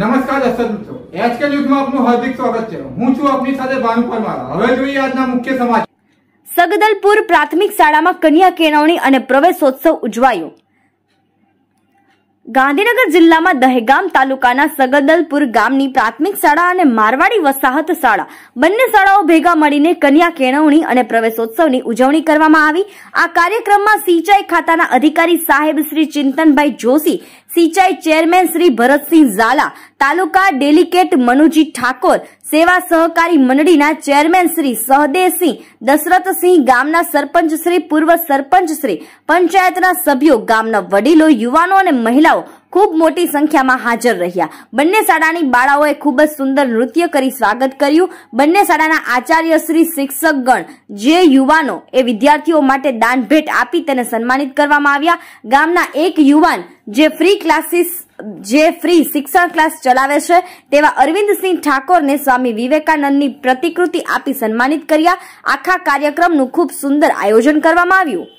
નમસ્કાર દર્શક મિત્રો એચકે ન્યૂઝમાં આપનું હાર્દિક સ્વાગત છે હું છું આપની સાથે ભાનુ પરમાર હવે જોઈએ આજના મુખ્ય સમાચાર સગદલપુર પ્રાથમિક શાળામાં કન્યા કેળવણી અને પ્રવેશોત્સવ ઉજવાયો ગાંધીનગર જિલ્લામાં દહેગામ તાલુકાના સગદલપુર ગામની પ્રાથમિક શાળા અને મારવાડી વસાહત શાળા બંને શાળાઓ ભેગા મળીને કન્યા કેળવણી અને પ્રવેશોત્સવની ઉજવણી કરવામાં આવી આ કાર્યક્રમમાં સિંચાઈ ખાતાના અધિકારી સાહેબ શ્રી ચિંતનભાઈ જોશી સિંચાઈ ચેરમેન શ્રી ભરતસિંહ ઝાલા તાલુકા ડેલિકેટ મનુજી ઠાકોર સેવા સહકારી મંડળીના ચેરમેન શ્રી સહદેવસિંહ દશરથસિંહ ગામના સરપંચ શ્રી પૂર્વ સરપંચ શ્રી પંચાયતના સભ્યો ગામના વડીલો યુવાનો અને મહિલાઓ ખૂબ મોટી સંખ્યામાં હાજર રહ્યા બંને શાળાની બાળાઓએ ખૂબ જ સુંદર નૃત્ય કરી સ્વાગત કર્યું બંને શાળાના આચાર્ય શ્રી શિક્ષકગણ જે યુવાનો એ વિદ્યાર્થીઓ માટે દાન ભેટ આપી તેને સન્માનિત કરવામાં આવ્યા ગામના એક યુવાન જે ફ્રી ક્લાસીસ જે ફ્રી શિક્ષણ ક્લાસ ચલાવે છે તેવા અરવિંદસિંહ ઠાકોરને સ્વામી વિવેકાનંદની પ્રતિકૃતિ આપી સન્માનિત કર્યા આખા કાર્યક્રમનું ખૂબ સુંદર આયોજન કરવામાં આવ્યું